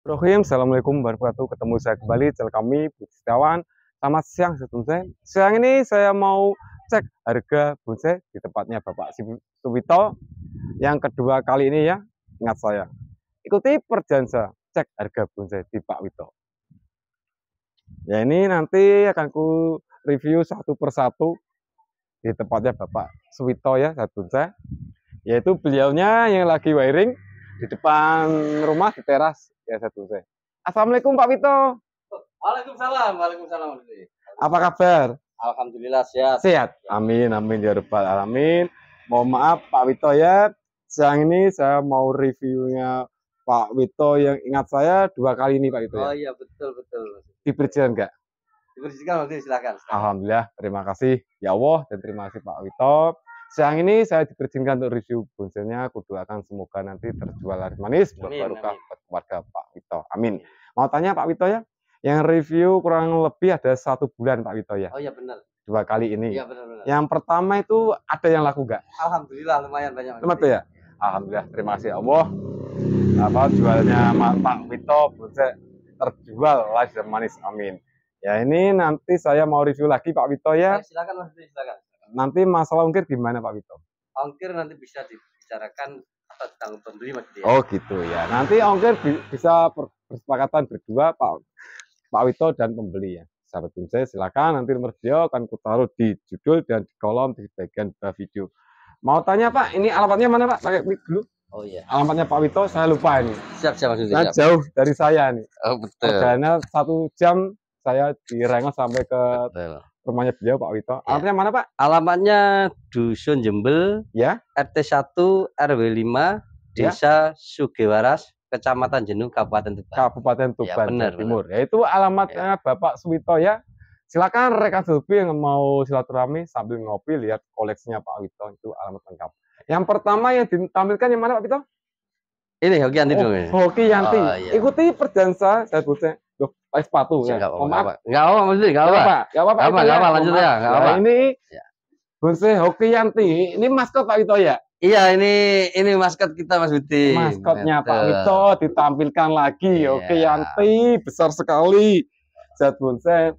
Rohim, Assalamualaikum warahmatullahi wabarakatuh. Ketemu saya kembali, channel kami, Budi Setiawan. Selamat siang, sebelumnya. Siang ini saya mau cek harga bonsai di tempatnya Bapak Subito. Yang kedua kali ini ya, ingat saya. Ikuti perjanjian cek harga bonsai di Pak Wito. Ya ini nanti akan ku review satu persatu di tempatnya Bapak Suwito ya, satu saya. Yaitu beliaunya yang lagi wiring, di depan rumah di teras ya satu saya. Assalamualaikum Pak Wito. Waalaikumsalam, waalaikumsalam. Apa kabar? Alhamdulillah sehat. Sehat. Amin, amin ya rabbal alamin. Mohon maaf Pak Wito ya. Siang ini saya mau reviewnya Pak Wito yang ingat saya dua kali ini Pak Wito. Ya? Oh iya betul betul. Diperjelas enggak? Diperjelas silakan, Alhamdulillah, terima kasih ya Allah dan terima kasih Pak Wito. Siang ini saya diperizinkan untuk review bonsainya. Aku doakan semoga nanti terjual laris manis buat barokah buat keluarga Pak Wito. Amin. Iya. Mau tanya Pak Wito ya? Yang review kurang lebih ada satu bulan Pak Wito ya? Oh iya benar. Dua kali ini. Iya benar benar. Yang pertama itu ada yang laku nggak? Alhamdulillah lumayan banyak. Lumayan tuh ya? Alhamdulillah terima kasih Allah. Apa jualnya Pak Wito bonsai terjual laris manis. Amin. Ya ini nanti saya mau review lagi Pak Wito ya. silakan Mas silakan. Nanti masalah ongkir gimana Pak Wito? Ongkir nanti bisa dibicarakan tentang pembeli Mas. Oh gitu ya. Nanti ongkir bi bisa persepakatan berdua Pak Pak Wito dan pembeli ya. Sahabat saya silakan nanti nomor video akan kutaruh di judul dan di kolom di bagian bawah video. Mau tanya Pak, ini alamatnya mana Pak? Pakai klik dulu. Oh iya. Alamatnya Pak Wito saya lupa ini. Siap siap maksudnya. Nah, jauh dari saya nih. Oh betul. Karena satu jam saya di sampai ke betul rumahnya beliau Pak Wito. Ya. Alamatnya mana Pak? Alamatnya Dusun Jembel, ya. RT 1 RW 5, Desa ya. Sugewaras, Kecamatan Jenuh, Kabupaten Tuban. Kabupaten iya, Tuban ya, benar, Timur. Benar. Ya itu alamatnya ya. Bapak Suwito ya. Silakan rekan Zulfi yang mau silaturahmi sambil ngopi lihat koleksinya Pak Wito itu alamat lengkap. Yang pertama yang ditampilkan yang mana Pak Wito? Ini Hoki Yanti oh, dulu. Hoki Yanti. Oh, iya. Ikuti perjalanan saya, saya Loh, pakai sepatu ya. Enggak apa-apa. Enggak apa-apa maksudnya, enggak apa-apa. Enggak apa-apa. Enggak apa-apa, lanjut ya, enggak nah, apa-apa. Ini ya. Bonsai yanti ini maskot Pak Wito ya? Iya, ini ini maskot kita Mas Buti. Maskotnya Betul. Pak Wito ditampilkan lagi. Yeah. Oke, Yanti besar sekali. Zat bonsai.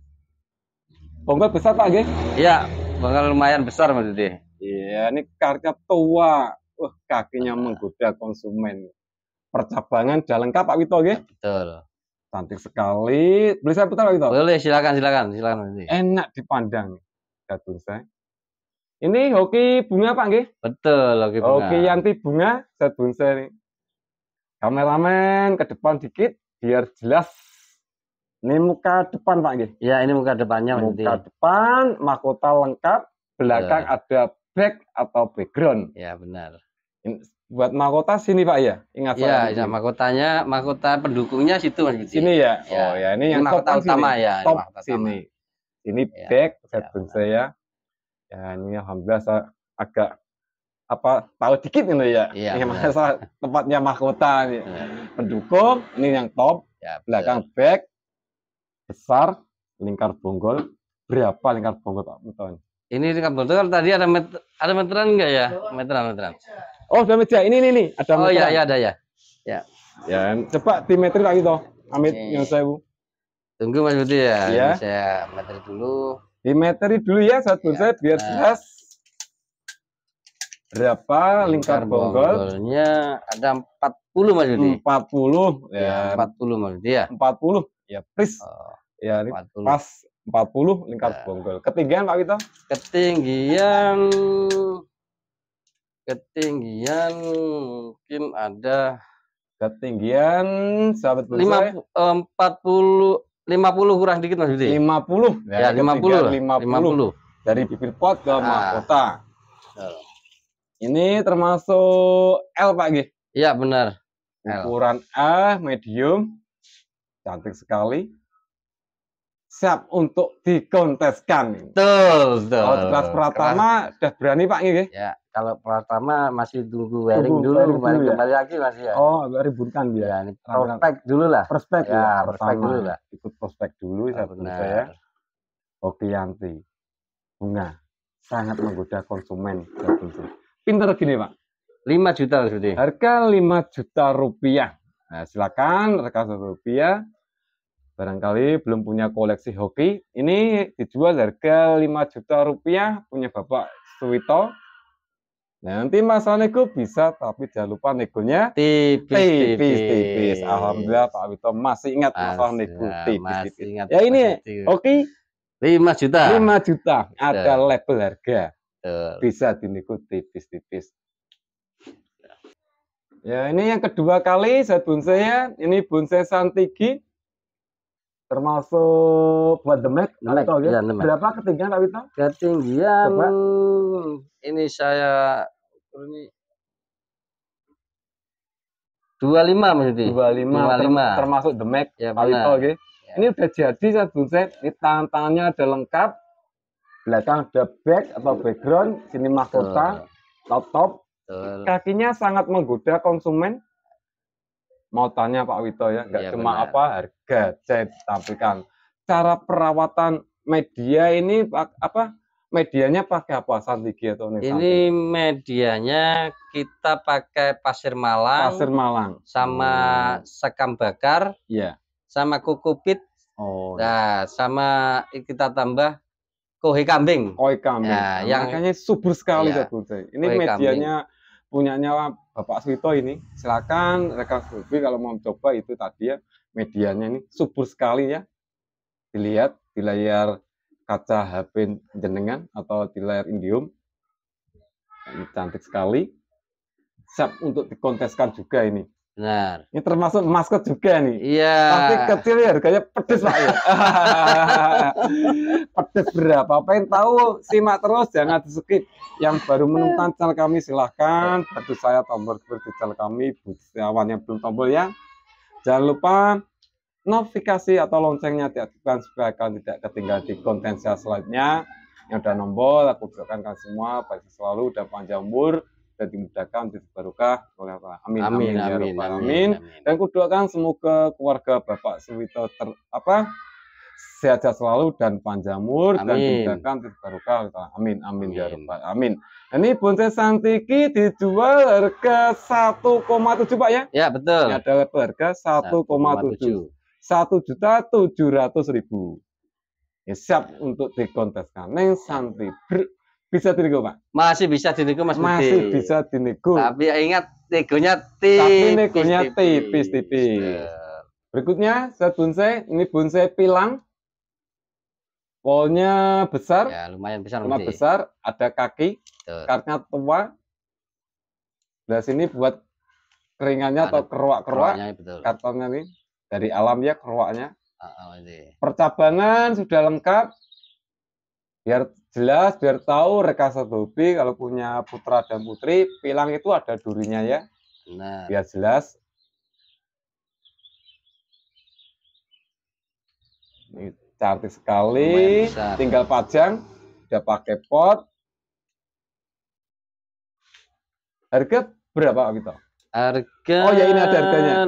Bongkol besar Pak nggih? Iya, bongkol lumayan besar Mas Buti. Iya, ini karya tua. Wah, kakinya menggoda konsumen. Percabangan jalan lengkap Pak Wito nggih? Betul. Cantik sekali. Boleh saya putar lagi toh? Boleh, silakan, silakan, silakan. Enak dipandang dagun saya. Ini hoki bunga Pak nggih? Betul, hoki bunga. Hoki anti bunga set bonsai ini. Kameramen ke depan dikit biar jelas. Ini muka depan Pak nggih. ya ini muka depannya Muka nanti. depan, mahkota lengkap, belakang ya. ada back atau background. Ya, benar. Ini buat mahkota sini Pak ya? Ingat ya, Iya, ya, mahkotanya, mahkota pendukungnya situ Mas Budi. Sini ya. ya. Oh, ya ini, yang mahkota top utama sini. ya. Top ini sini. Ini iya, back iya, saya ya, saya. Ya, ya. ini alhamdulillah saya agak apa tahu dikit ini ya. ya ini masa tempatnya mahkota ini. Ya. Pendukung, ini yang top, ya, belakang back besar lingkar bonggol. Berapa lingkar bonggol Pak Muton? Ini lingkar bonggol tadi ada meter, ada meteran enggak ya? Meteran, meteran. Oh, sudah meja. Ini ini ini ada Oh iya iya ada ya. Ya. Ya, coba timetri lagi toh. Amit Oke. yang saya, Bu. Tunggu Mas Budi ya. ya. Saya meter dulu. Dimetri dulu ya satu ya. saya biar nah. jelas. Berapa lingkar, lingkar bonggol? Bonggolnya ada 40 Mas Budi. 40 ya. ya 40 Mas Budi ya. 40. Ya, please. Oh, ya, 40. pas 40 lingkar ya. bonggol. Ketinggian Pak Wito? Ketinggian ketinggian mungkin ada ketinggian sahabat Lima ya. eh, empat puluh lima puluh kurang dikit Mas Budi. puluh. Ya, ya lima puluh. Lima puluh Dari bibir pot ke nah. mahkota. Ini termasuk L Pak G. Iya, benar. Ukuran A medium. Cantik sekali. Siap untuk dikonteskan. Betul, betul. Kalau kelas pertama sudah berani Pak G. Ya. ya. Kalau pertama masih dulu wearing tunggu, dulu, kembali ya? kembali lagi masih ya. Oh, agak ributkan dia. Ya, ini prospek dulu lah. Prospek ya, ya prospek dulu lah. Ikut prospek dulu oh, ah, satu saya. Oke, Yanti. Bunga sangat menggoda konsumen. Ya, Pinter gini, Pak. lima juta sudi. Harga lima juta rupiah. Nah, silakan rekan satu rupiah. Barangkali belum punya koleksi hoki. Ini dijual harga lima juta rupiah punya Bapak Suwito Nanti Mas nego bisa, tapi jangan lupa negonya tipis, tipis, Alhamdulillah Pak Wito masih ingat masalah nego tipis, tipis. ya ya ini, oke. Okay. 5 juta. 5 juta. Ada Betul. label harga. Betul. Bisa dinego tipis-tipis. Ya, ini yang kedua kali saya bonsai ya. Ini bonsai santigi termasuk buat The Mac, Mac ya, iya, The Mac. berapa ketinggian Pak Wito? Ketinggian Coba. ini saya ini 25 menjadi. 25, 25. termasuk The Mac ya, Pak Wito okay. ya. Ini udah jadi satu set, ini tangan-tangannya ada lengkap. Belakang ada back atau background, sini mahkota, top-top. Kakinya sangat menggoda konsumen. Mau tanya Pak Wito ya, nggak ya, cuma benar. apa gadget tampilkan Cara perawatan media ini apa? Medianya pakai apa santigi atau ini? Ini medianya kita pakai pasir malang. Pasir malang. Sama hmm. sekam bakar. ya, sama Sama kukupit. Oh. Nah, sama kita tambah kohi kambing. kohi kambing. Ya, nah, yang makanya subur sekali ya, Ini medianya kambing. punyanya Bapak Suito ini. Silakan rekan Subi kalau mau coba itu tadi ya medianya ini subur sekali ya dilihat di layar kaca HP jenengan atau di layar indium ini cantik sekali siap untuk dikonteskan juga ini benar ini termasuk masker juga nih iya tapi kecil ya harganya pedes pak ya pedes berapa pengen tahu simak terus jangan di skip yang baru menonton channel kami silahkan tentu saya tombol seperti channel kami Bu yang belum tombol ya Jangan lupa notifikasi atau loncengnya diaktifkan supaya kalian tidak ketinggalan di konten saya selanjutnya. Yang sudah nombor, aku doakan kalian semua baik selalu dan panjang umur dan dimudahkan di barokah oleh Allah. Amin. Amin. Amin. Ya amin, amin, amin, amin. Dan semoga keluarga Bapak Suwito ter apa sehat-sehat selalu dan panjang umur dan kan terbarukan. Amin, amin, amin. ya rabbal amin. Ini bonsai santiki dijual harga 1,7 Pak ya? Ya, betul. Ini ada harga 1,7. satu juta tujuh ratus ribu. Ya, siap untuk dikonteskan. Neng santri ber bisa dinego pak masih bisa dinego mas masih Budi. bisa dinego tapi ya ingat negonya tipis tapi negonya tipis tipis, tipis. Berikutnya, saat bonsai, ini bonsai pilang. Polnya besar. Ya, lumayan besar. Lumayan besar, ada kaki, Betul. karena tua. Di sini buat keringannya ada atau anu, keruak-keruak. Kartonnya nih dari alam ya keruaknya. Percabangan sudah lengkap. Biar jelas, biar tahu rekasa bobi kalau punya putra dan putri, pilang itu ada durinya ya. Benar. Biar jelas. Ini cantik sekali tinggal pajang udah pakai pot harga berapa gitu harga oh ya ini ada harganya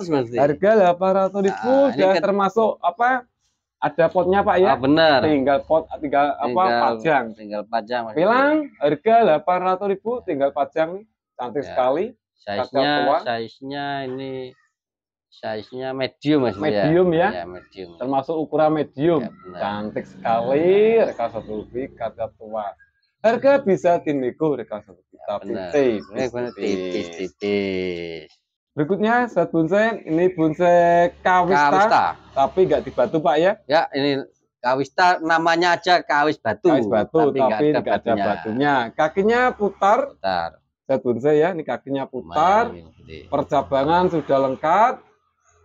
800 berarti harga 800 ribu nah, sudah ke... Kan- termasuk apa ada potnya pak ya ah, benar tinggal pot tinggal, tinggal apa pajang tinggal pajang bilang harga 800 ribu tinggal pajang cantik ya. sekali size nya size nya ini size-nya medium mas ya? medium ya, ya? ya medium. termasuk ukuran medium ya, cantik sekali ya. reka satu lebih kata tua harga bisa dinego reka satu juta ya, berikutnya saat bonsai ini bonsai kawista, kawista. tapi nggak di batu pak ya ya ini kawista namanya aja kawis batu kawis batu tapi, tapi nggak ada, batunya. kakinya putar putar saat bonsai ya ini kakinya putar Main, percabangan sudah lengkap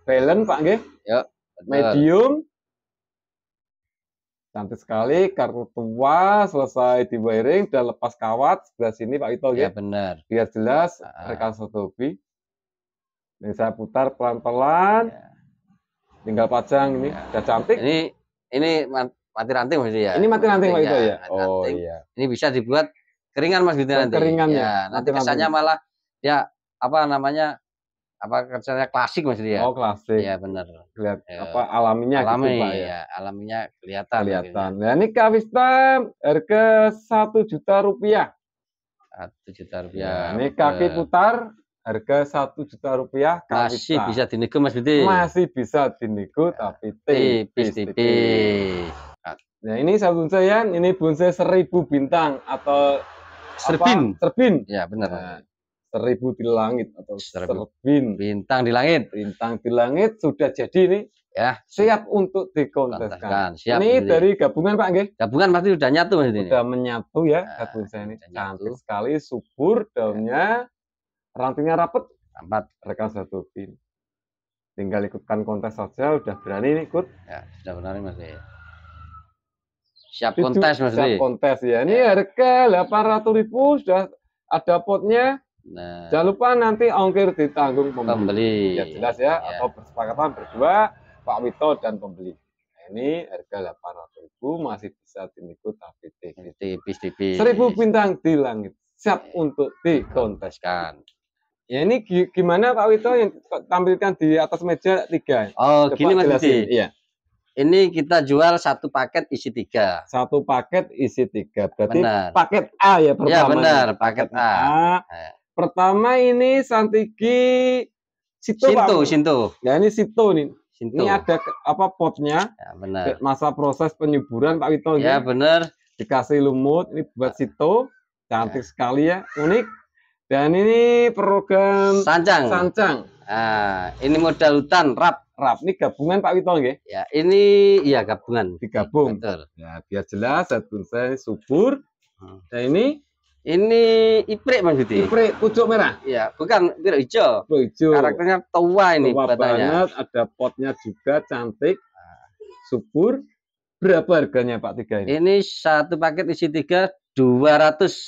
Balance Pak nggih. Ya. Medium. Cantik sekali kartu tua selesai di wiring dan lepas kawat sebelah sini Pak Ito ya. benar. Biar jelas ah. ah. rekan sotobi. Ini saya putar pelan-pelan. Ya. Tinggal pajang ini, ya. udah cantik. Ini ini mati ranting masih ya. Ini mati ranting Pak Ito ya. ya? Oh iya. Ini bisa dibuat keringan Mas Gitu nanti. Keringannya. Ya, nanti kesannya malah ya apa namanya apa kerjanya klasik mas dia ya? oh klasik ya benar lihat ya. apa alaminya gitu, alami gitu, Pak, ya. ya alaminya kelihatan kelihatan ya nah, ini Kavista harga satu juta rupiah satu juta rupiah ya, ini kaki putar harga satu juta rupiah Kavista. masih bisa dinego mas Budi masih bisa dinego ya. tapi tipis tipis, tipis. Nah ini satu ya ini bonsai seribu bintang atau serbin apa? serbin ya benar nah, seribu di langit atau seribu bintang di langit bintang di langit sudah jadi nih ya siap untuk dikonteskan siap ini dari gabungan pak Nge. gabungan pasti sudah nyatu mas ini sudah menyatu ya nah, gabungan saya ini cantik nyatu. sekali subur daunnya ya. rantingnya rapet rapat rekan satu pin tinggal ikutkan kontes saja sudah berani nih ikut ya sudah berani mas ya. siap kontes mas siap kontes ya ini ya. harga delapan ratus ribu sudah ada potnya Nah. Jangan lupa nanti ongkir ditanggung pembeli. pembeli. Ya jelas ya, ya. atau persepakatan berdua Pak Wito dan pembeli. Nah, ini harga ribu masih bisa dinikut APT. Tipis-tipis. Seribu bintang di langit. Siap ya. untuk dikonteskan. Ya ini gimana Pak Wito yang tampilkan di atas meja tiga? Oh, Coba gini Mas Didi. Iya. Ini kita jual satu paket isi tiga. Satu paket isi tiga. Berarti benar. paket A ya iya, pertama. Ya benar, paket, paket A. A. Nah. Pertama ini Santiki Sito. Sinto, Sinto. Ya ini Sito nih. Sinto. Ini ada apa potnya? Ya, benar. Masa proses penyuburan Pak Wito. Ya, ya. benar. Dikasih lumut, ini buat Sito. Cantik ya. sekali ya, unik. Dan ini program Sancang. Sancang. Ah, ini modal hutan rap. Rap ini gabungan Pak Wito nggih. Ya, ini iya gabungan. Digabung. Betul. Ya, biar jelas satu saya subur. Hmm. Dan ini ini iprik Bang Judi. Iprik pucuk merah. Iya, bukan biru hijau. biru hijau. Karakternya tua ini tua batanya. Banget, ada potnya juga cantik. Subur. Berapa harganya Pak Tiga ini? Ini satu paket isi tiga dua ratus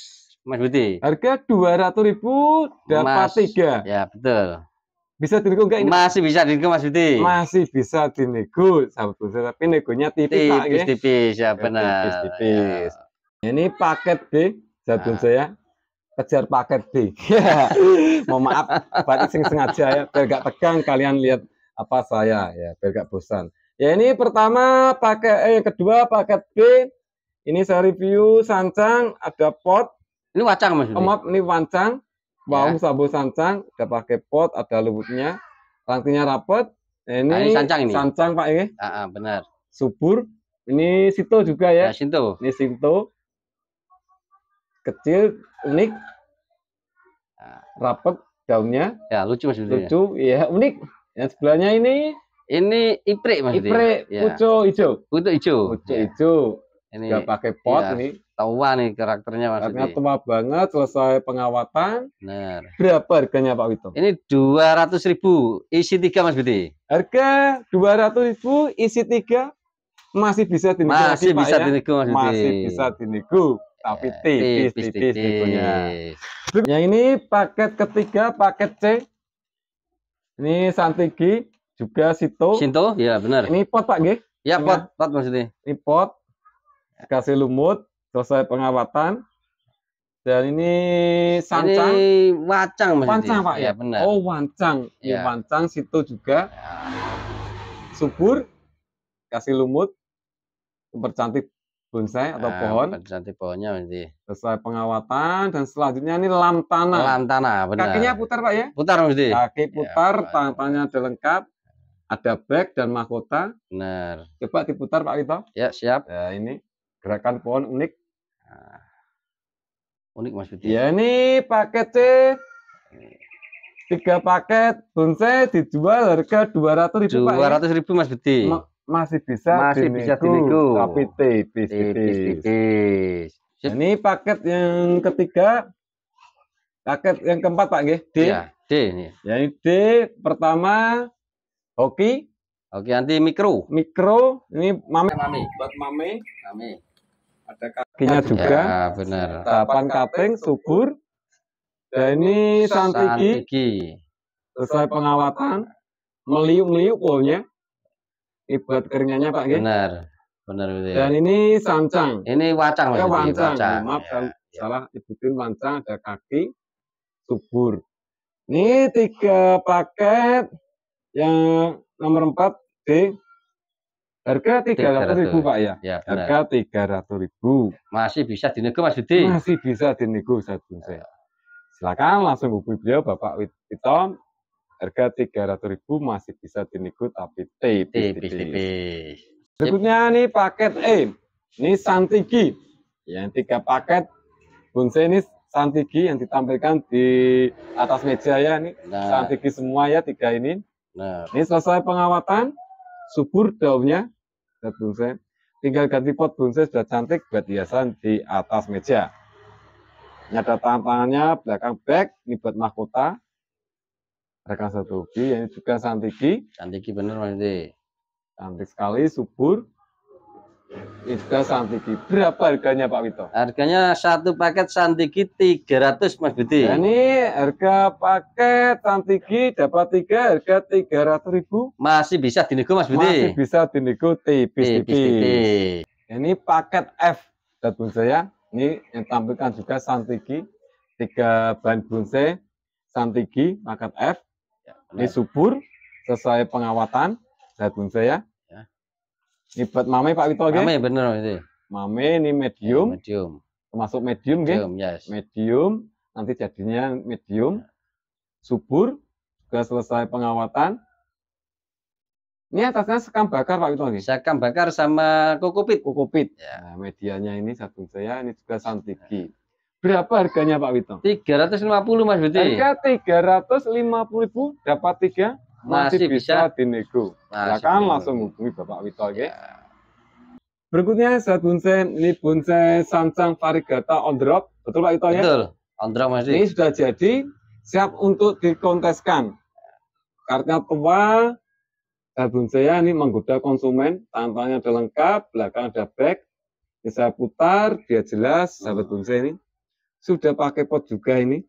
Mas Budi. Harga dua ratus ribu dapat Mas, tiga. Ya betul. Bisa dinego enggak ini? Masih bisa dinego Mas Budi. Masih bisa dinego, sahabat Budi. Tapi negonya tipis, ya. tipis, tipis, ya benar. Tipis, tipis. Ya. Ini paket B Jadul nah. saya kejar paket B. Mohon maaf, Pak sing sengaja ya, biar gak tegang kalian lihat apa saya ya, biar gak bosan. Ya ini pertama paket eh kedua paket B. Ini saya review sancang ada pot. Ini wacang mas. Oh, maaf, ini wancang. Bau ya. sabu sancang, ada pakai pot, ada lubutnya. Rantingnya rapat. Nah, ini, nah, ini sancang ini. Sancang Pak ini. Ah, ah benar. Subur. Ini sito juga ya. Nah, sinto. Ini sinto kecil, unik, nah. rapet daunnya. Ya lucu mas. Ya. Lucu, ya unik. Yang sebelahnya ini. Ini iprik mas. Iprik, ya. pucu hijau. Pucu hijau. Pucuk ya. hijau. Ini Gak pakai pot ya, ini. Tua nih karakternya mas. Karakternya tua banget, selesai pengawatan. Benar. Berapa harganya Pak Wito? Ini dua ratus ribu isi tiga mas Budi. Harga dua ratus ribu isi tiga masih bisa dinego masih, ya? masih bisa dinikmati, Masih bisa dinego tapi nah, ya, tipis, tipis, tipis, tipis, tipis. tipis. Yang ini paket ketiga, paket C. Ini Santigi, juga Sito. Sinto, ya benar. Ini pot Pak G. Ya pot, ya? pot maksudnya. Ini pot, kasih lumut, selesai pengawatan. Dan ini sancang. Ini wancang maksudnya. Wancang Pak ya, ya benar. Oh wancang, ya. ini wancang Sito juga. Ya. Subur, kasih lumut, mempercantik bonsai atau nah, pohon. Nanti pohonnya nanti. Sesuai pengawatan dan selanjutnya ini lam tanah. Oh, lam tanah, benar. Kakinya putar pak ya? Putar mesti. Kaki iya, putar, ya, tangannya ada lengkap, ada back dan mahkota. Benar. Coba diputar pak Wito. Ya siap. Ya ini gerakan pohon unik. Nah, unik Mas Budi. Ya ini paket C. Tiga paket bonsai dijual harga dua ratus ribu. Ya? Dua ratus ribu Mas Budi masih bisa masih bisa diniku tapi tipis tipis, ini paket yang ketiga paket yang keempat pak Gih. D ya, D ini ya ini D pertama hoki hoki anti mikro mikro ini mame mame buat mame mame ada kakinya iya, juga ya, benar tapan kaping subur dan ini santigi, selesai pengawatan meliuk meliuk polnya Ibuat keringannya Pak Gih. Benar. Benar gitu ya. Dan ini sancang. Ini wacang ya, Wacang. wacang. Maaf ya, ya. salah ibutin wancang ada kaki subur. Ini tiga paket yang nomor empat D harga tiga ratus ribu pak ya, ya harga tiga ratus ribu masih bisa dinego mas Budi masih bisa dinego saya silakan langsung hubungi beliau bapak Witom Harga tiga ratus ribu masih bisa dinikut tapi tipis-tipis. Berikutnya nih paket E. Ini Santigi. Yang tiga paket bonsai ini Santigi yang ditampilkan di atas meja ya nih Nah. Santigi semua ya tiga ini. Nah. Ini selesai pengawatan, subur daunnya, dan bonsai. Tinggal ganti pot bonsai sudah cantik buat hiasan di atas meja. Ini ada tantangannya belakang back, ini buat mahkota rekan satu Uki yang juga Santiki. Santiki bener Mas Cantik sekali, subur. Ini juga Santiki. Berapa harganya Pak Wito? Harganya satu paket Santiki 300 Mas Budi. Nah, ini harga paket Santiki dapat tiga harga 300 ribu. Masih bisa dinego Mas Budi. Masih bisa dinego tipis-tipis. Ini paket F dan saya. Ini yang tampilkan juga Santiki. Tiga bahan bonsai Santigi, paket F, ini nah. subur sesuai pengawatan jagung saya. Ini ya. ya. buat mame Pak Wito nggih. Mame bener ini. Mame ini medium. Ya, medium. Termasuk medium medium Medium, yes. Medium nanti jadinya medium. Ya. Subur sudah selesai pengawatan. Ini atasnya sekam bakar Pak Wito nggih. Sekam bakar sama kokopit. Kokopit. Ya. Nah, medianya ini satu saya ini juga santiki. Ya Berapa harganya Pak Wito? 350 Mas Buti. Harga 350 ribu dapat tiga masih, masih bisa, bisa dinego. Silakan langsung hubungi Bapak Wito ya. Okay? Berikutnya saat bonsai ini bonsai sancang Varigata on drop. Betul Pak Wito ya? Betul. On drop Mas Ini sudah jadi siap untuk dikonteskan. Karena tua sabun saya ini menggoda konsumen, tampangnya ada lengkap, belakang ada back, bisa putar, dia jelas, sahabat bonsai ini sudah pakai pot juga ini.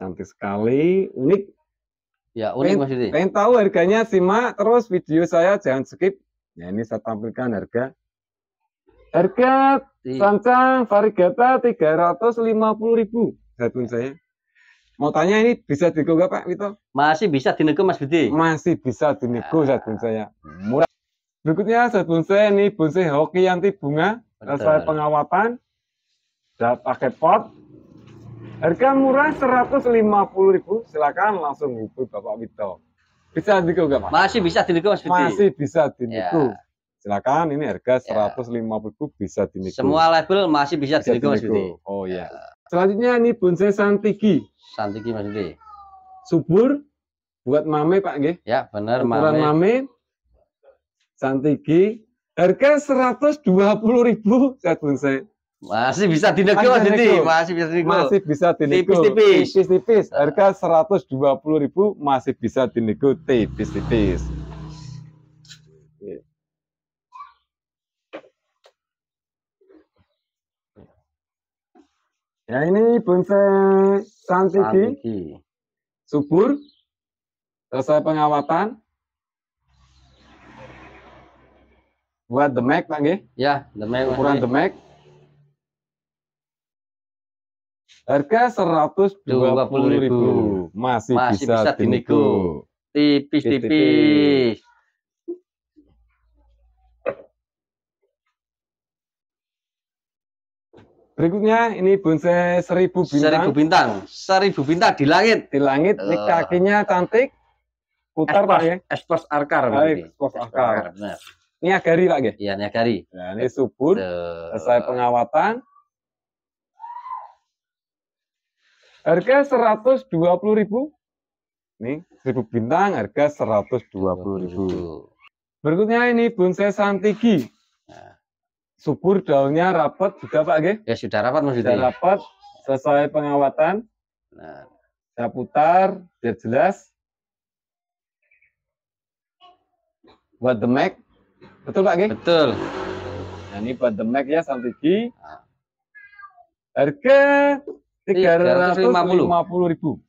Cantik sekali, unik. Ya, unik Mas Yudi. Pengen tahu harganya, simak terus video saya, jangan skip. Ya, ini saya tampilkan harga. Harga sancang varigata 350.000 satuan saya. Mau tanya ini bisa dinego nggak Pak Wito? Masih bisa dinego Mas Budi. Masih bisa dinego ya. Ah. sabun saya. Murah. Berikutnya sabun saya ini bonsai hoki anti bunga. Betul. Saya pengawatan. Dapat pakai pot. Harga murah 150.000. Silakan langsung hubungi Bapak Wito. Bisa dinego enggak, Pak? Masih bisa dinego, Mas Masih bisa dinego. Ya. Silakan ini harga 150.000 ya. bisa dinego. Semua label masih bisa, bisa dinego, Mas Budi. Oh iya. Ya. Selanjutnya ini bonsai santigi. Santigi Mas Budi. Subur buat mame Pak nggih. Ya, benar mame. Ukuran mame santigi harga 120.000 set bonsai. Masih bisa dinego jadi masih bisa dinego. Masih bisa dinego. Tipis-tipis. Tipis-tipis. Ah. Harga 120.000 masih bisa dinego tipis-tipis. Ya ini bonsai santigi. Subur. Selesai pengawatan. Buat demek Pak Ya, demek. Ukuran demek. Harga seratus dua puluh Ribu. Masih, Masih bisa, bisa dinego. Tipis-tipis. Berikutnya ini bonsai seribu bintang. Seribu bintang, seribu bintang di langit. Di langit, Ini eh. kakinya cantik. Putar pak ya. Espos arkar. Espos arkar. Ini agari pak ya. Iya, ini agari. Ya, ini subur. Selesai pengawatan. Harga 120.000. ribu. Nih, 1000 bintang harga 120.000. ribu. Berikutnya ini bonsai santigi. Nah. Subur daunnya rapat juga Pak Ge. Ya sudah rapat maksudnya. Sudah rapat sesuai pengawatan. Nah. Saya putar biar jelas. Buat the Mac. Betul Pak Ge? Betul. Nah, ini buat the Mac ya santigi. Nah. Harga 350 iya, ribu.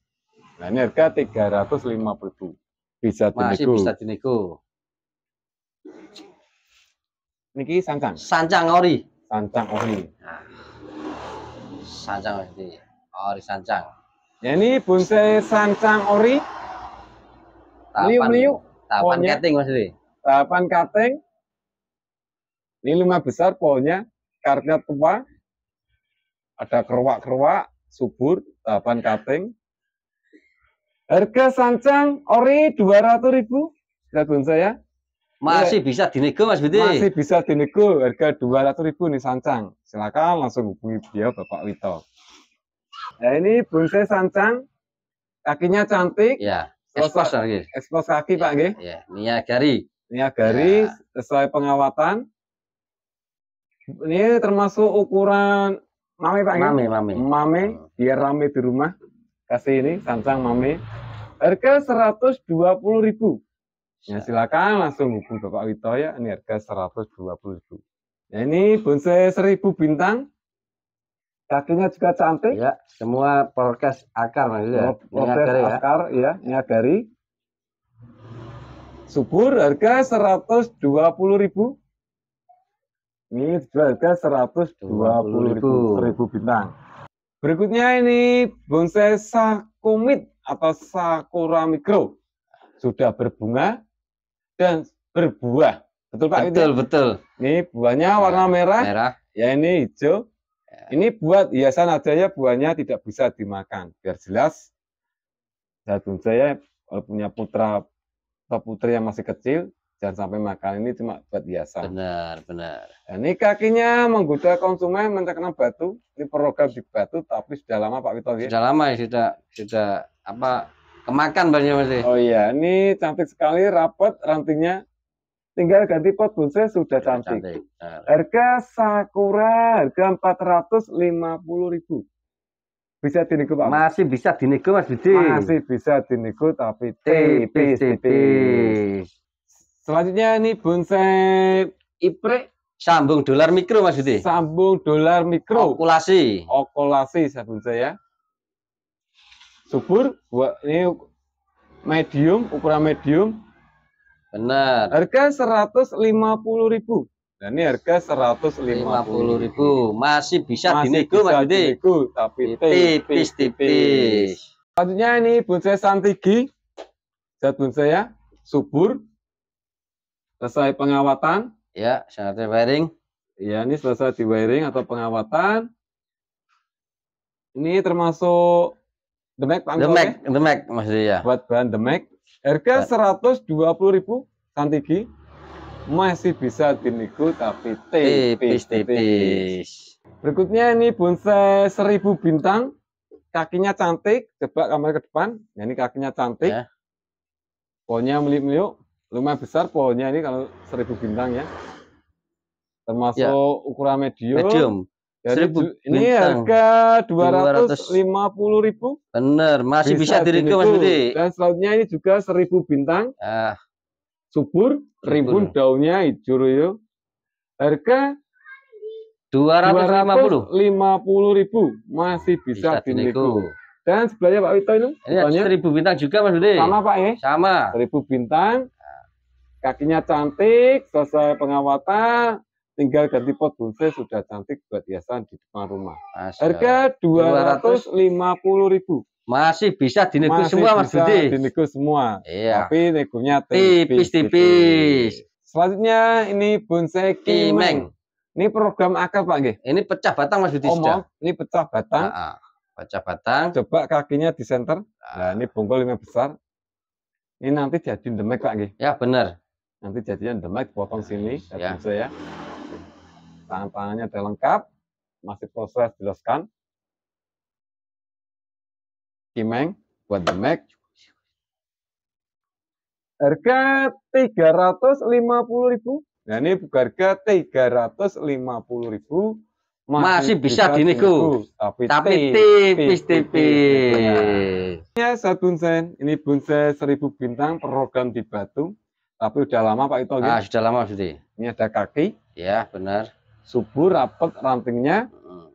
Nah, ini harga 350 ribu. Bisa dinego. Masih bisa dinego. Niki sancang. Sancang ori. Sancang ori. Nah. Sancang ori. Ori sancang. Ya ini bonsai sancang ori. Liu-liu. Tahapan cutting Mas Tahapan cutting. Ini lima besar pohonnya, Karnya tua, ada keruak-keruak, subur, tahapan cutting. Harga sancang ori 200 ribu, pun saya. Masih bisa dinego Mas Budi. Masih bisa dinego harga 200 ribu nih sancang. Silakan langsung hubungi beliau Bapak Wito. Nah ini bonsai sancang, kakinya cantik. Ya. Ekspos kaki. Ekspos kaki ya, Pak Nggih. Ya, niagari. Niagari ya. sesuai pengawatan. Ini termasuk ukuran Mame Pak. Ya? Mame, mame. Mame, hmm. biar rame di rumah. Kasih ini sancang mame. Harga 120 ribu. Ya, ya silakan langsung hubung Bapak Wito ya. Ini harga 120 ribu. Ya ini bonsai 1000 bintang. Kakinya juga cantik. Ya, semua prokes akar maksudnya. Prokes akar ya, ya. Ini nyagari. Subur harga 120 ribu ini dijual seratus 120 ribu. ribu bintang. Berikutnya ini bonsai sakumit atau sakura mikro. Sudah berbunga dan berbuah. Betul Pak? Betul, ini, betul. Ini buahnya warna ya, merah. Merah. Ya ini hijau. Ya. Ini buat hiasan aja ya buahnya tidak bisa dimakan. Biar jelas. saya punya putra atau putri yang masih kecil Jangan sampai makan ini cuma buat biasa. Benar, benar. Dan nah, ini kakinya menggoda konsumen mencekam batu, ini program di batu, tapi sudah lama Pak Wito. Ya? Sudah lama ya, sudah, sudah apa kemakan banyak masih. Oh iya, ini cantik sekali, rapat rantingnya. Tinggal ganti pot bonsai sudah cantik. cantik. Harga sakura harga empat ratus ribu bisa dinego Pak. Masih bisa dinego Mas Budi. Masih bisa dinego tapi tipis tipis. Selanjutnya ini bonsai ipre sambung dolar mikro Mas Yudi. Sambung dolar mikro. Okulasi. Okulasi sabun ya Subur buat ini medium ukuran medium. Benar. Harga 150.000. Dan ini harga 150.000. Masih bisa Masih dinego Mas Yudi. Dinego, tapi tipis-tipis. Selanjutnya ini bonsai santigi. Zat bonsai ya. Subur Selesai pengawatan. Ya, syaratnya wiring. Ya, ini selesai di wiring atau pengawatan. Ini termasuk demek Pak Demek, ya? demek maksudnya ya. Buat bahan demek. Harga seratus dua puluh ribu santigi masih bisa dinego tapi tipis-tipis. Berikutnya ini bonsai seribu bintang, kakinya cantik, coba kamera ke depan. Nah, ini kakinya cantik, ya. pohonnya meliuk-meliuk lumayan besar pohonnya ini kalau seribu bintang ya termasuk ya. ukuran medium, medium. Jadi ini harga dua ratus lima puluh ribu. Bener, masih bisa, bisa diringo Mas Budi. Dan selanjutnya ini juga seribu bintang. Ah. Subur, rimbun daunnya hijau itu. Harga dua ratus lima puluh ribu masih bisa, bisa diringo. Dan sebelahnya Pak Wito ini, ini seribu bintang juga Mas Budi. Sama Pak ya? Sama. seribu bintang kakinya cantik, selesai pengawatan, tinggal ganti pot bonsai sudah cantik buat hiasan di depan rumah. Asya. Harga puluh ribu. Masih bisa dinego Masih semua Mas Budi. dinego semua. Iya. Tapi negonya tipis-tipis. Selanjutnya ini bonsai kimeng. kimeng. Ini program akar Pak Gih. Ini pecah batang Mas Budi Omong, Ini pecah batang. A ah, -a. Ah. pecah batang. Coba kakinya di center. Nah, ah. ini bonggol lima besar. Ini nanti jadi demek Pak Gih. Ya benar nanti jadinya demek potong nah, sini iya. ya. ya tangan tangannya sudah lengkap masih proses jelaskan kimeng buat demek harga tiga ratus lima ribu Nah ini harga tiga ratus lima ribu masih, masih bisa, diniku Tapi, tapi tipis-tipis. Ya, satu sen. Ini bonsai seribu bintang program di Batu. Tapi udah lama Pak Ito. Ya? Ah, sudah lama Budi. Ini ada kaki. Ya, benar. Subur rapet rantingnya. Hmm.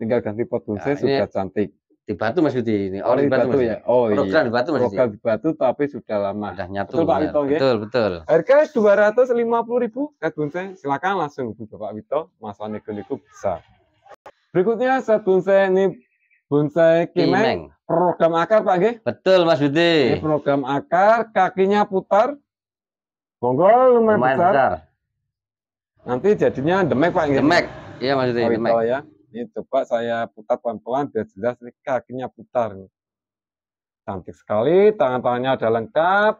Tinggal ganti pot nah, bonsai ya, sudah cantik. Di batu Mas Budi ini. Oh, di batu, ya. Oh iya. Program di batu Mas Program di batu tapi sudah lama. Sudah nyatu. Betul Pak Wito ya. Betul, betul. Harga ribu set bonsai. Silakan langsung Bu Bapak Wito, Mas nego-nego bisa. Berikutnya set bonsai ini bonsai kimeng, kimeng. program akar Pak G. Betul Mas Budi. Ini program akar, kakinya putar, Bonggol lumayan, lumayan besar. besar. Nanti jadinya demek Pak. Demek. Iya maksudnya Kau demek. Ya. Ini coba saya putar pelan-pelan biar jelas ini kakinya putar. Cantik sekali, tangan-tangannya ada lengkap.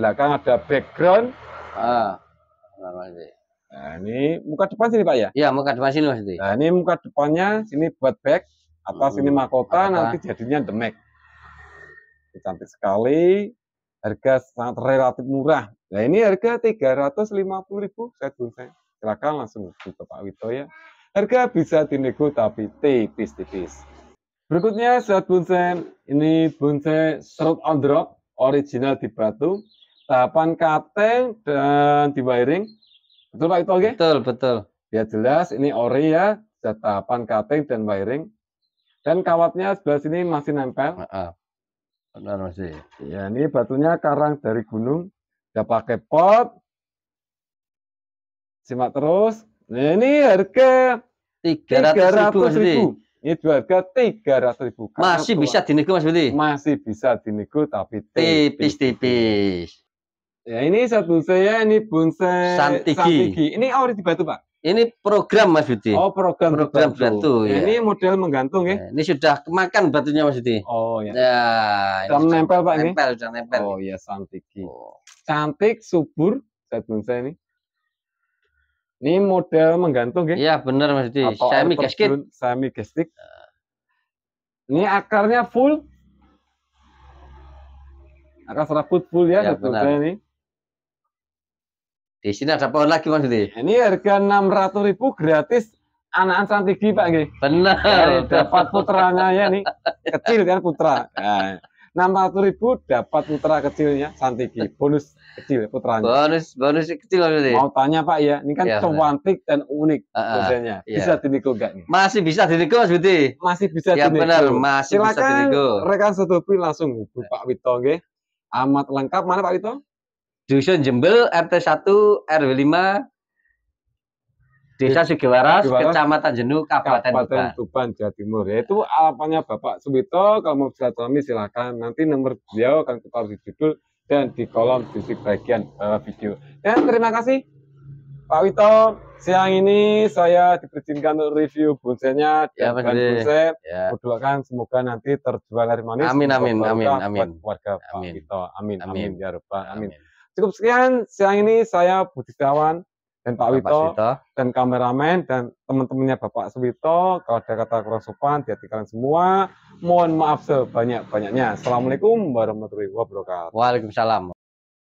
Belakang ada background. Ah, Nah, ini muka depan sini Pak ya? Iya, muka depan sini Mas. Nah, ini muka depannya sini buat back, atas hmm. ini mahkota, Apa? nanti jadinya demek. Cantik sekali harga sangat relatif murah. Nah ini harga 350.000 saya bonsai. Silakan langsung ke Pak Wito ya. Harga bisa dinego tapi tipis-tipis. Berikutnya saat bonsai, ini bonsai serut on drop original di batu, tahapan cutting dan di wiring. Betul Pak Wito okay? Betul, betul. Ya jelas ini ori ya, tahapan cutting dan wiring. Dan kawatnya sebelah sini masih nempel. Benar masih. Ya ini batunya karang dari gunung. Udah pakai pot. Simak terus. Nah, ini harga tiga ratus ribu. Ini dua harga tiga ratus ribu. Karena masih tua. bisa dinego Mas Budi? Masih bisa dinego tapi tipis-tipis. Ya ini satu saya ini bonsai santigi. santigi. Ini awal di batu Pak. Ini program Mas Budi. Oh, program program bantu. Ya. Ini model menggantung ya. ya ini sudah kemakan batunya Mas Budi. Oh ya. Ya, sudah menempel Pak nempel, ini. Nempel, sudah nempel. Oh ya, cantik. Oh. Cantik, subur, Zaitun saya ini. Ini model menggantung ya? Iya, benar Mas Budi. Semi gestik. Semi gestik. Ini akarnya full. Akar serabut full ya, ya benar. ini. Di sini ada pohon lagi Mas Budi. Ini harga 600 ribu gratis anak tinggi Pak Nggih. Benar. Ya, dapat putranya ya nih. Kecil kan putra. Ya, nah, 600 ribu dapat putra kecilnya Santigi bonus kecil putranya bonus bonus kecil berarti mau tanya Pak ya ini kan ya, cantik dan unik uh, uh, bisa yeah. dinego gak nih masih bisa dinego Mas Budi masih bisa ya, dinego benar masih Silakan bisa dinego rekan sedopi langsung Bu Pak Wito nggih amat lengkap mana Pak Wito Dusun Jembel RT 1 RW 5 Desa Sugiwaras, Kecamatan Jenu, Kabupaten, Kabupaten Tuban. Jawa Timur. Yaitu alamatnya Bapak Subito kalau mau silaturahmi silakan. Nanti nomor beliau akan kita di judul dan di kolom deskripsi bagian bawah eh, video. Dan ya, terima kasih Pak Wito. Siang ini saya diperizinkan untuk review bonsainya ya, dan bonsai. Ya. semoga nanti terjual dari manis. Amin amin amin amin. Warga amin. Pak Wito. Amin amin, amin ya amin. amin. Cukup sekian siang ini saya Budi Setiawan dan Pak Wito dan kameramen dan teman-temannya Bapak Suwito. Kalau ada kata kurang sopan di hati kalian semua, mohon maaf sebanyak-banyaknya. Assalamualaikum warahmatullahi wabarakatuh. Waalaikumsalam.